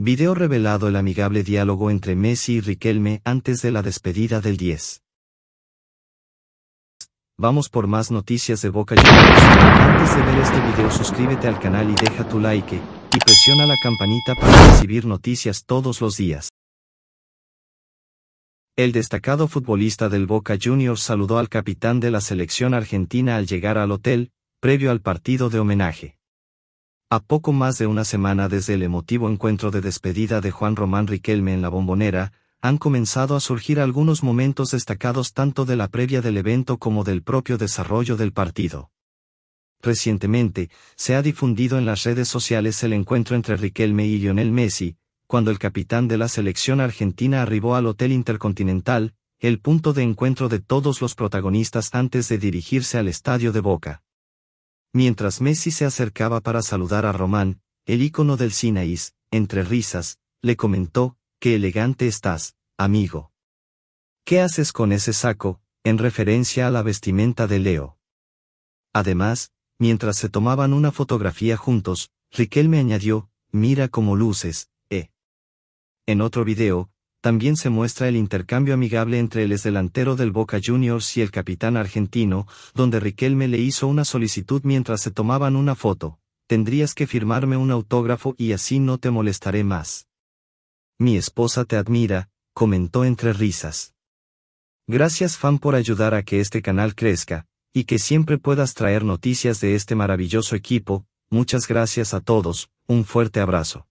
Video revelado el amigable diálogo entre Messi y Riquelme antes de la despedida del 10. Vamos por más noticias de Boca Juniors. Antes de ver este video suscríbete al canal y deja tu like y presiona la campanita para recibir noticias todos los días. El destacado futbolista del Boca Juniors saludó al capitán de la selección argentina al llegar al hotel, previo al partido de homenaje. A poco más de una semana desde el emotivo encuentro de despedida de Juan Román Riquelme en la bombonera, han comenzado a surgir algunos momentos destacados tanto de la previa del evento como del propio desarrollo del partido. Recientemente, se ha difundido en las redes sociales el encuentro entre Riquelme y Lionel Messi, cuando el capitán de la selección argentina arribó al Hotel Intercontinental, el punto de encuentro de todos los protagonistas antes de dirigirse al estadio de Boca. Mientras Messi se acercaba para saludar a Román, el ícono del Sinaís, entre risas, le comentó, Qué elegante estás, amigo. ¿Qué haces con ese saco? en referencia a la vestimenta de Leo. Además, mientras se tomaban una fotografía juntos, me añadió, mira cómo luces, eh. En otro video, también se muestra el intercambio amigable entre el exdelantero del Boca Juniors y el capitán argentino, donde Riquelme le hizo una solicitud mientras se tomaban una foto, tendrías que firmarme un autógrafo y así no te molestaré más. Mi esposa te admira, comentó entre risas. Gracias fan por ayudar a que este canal crezca, y que siempre puedas traer noticias de este maravilloso equipo, muchas gracias a todos, un fuerte abrazo.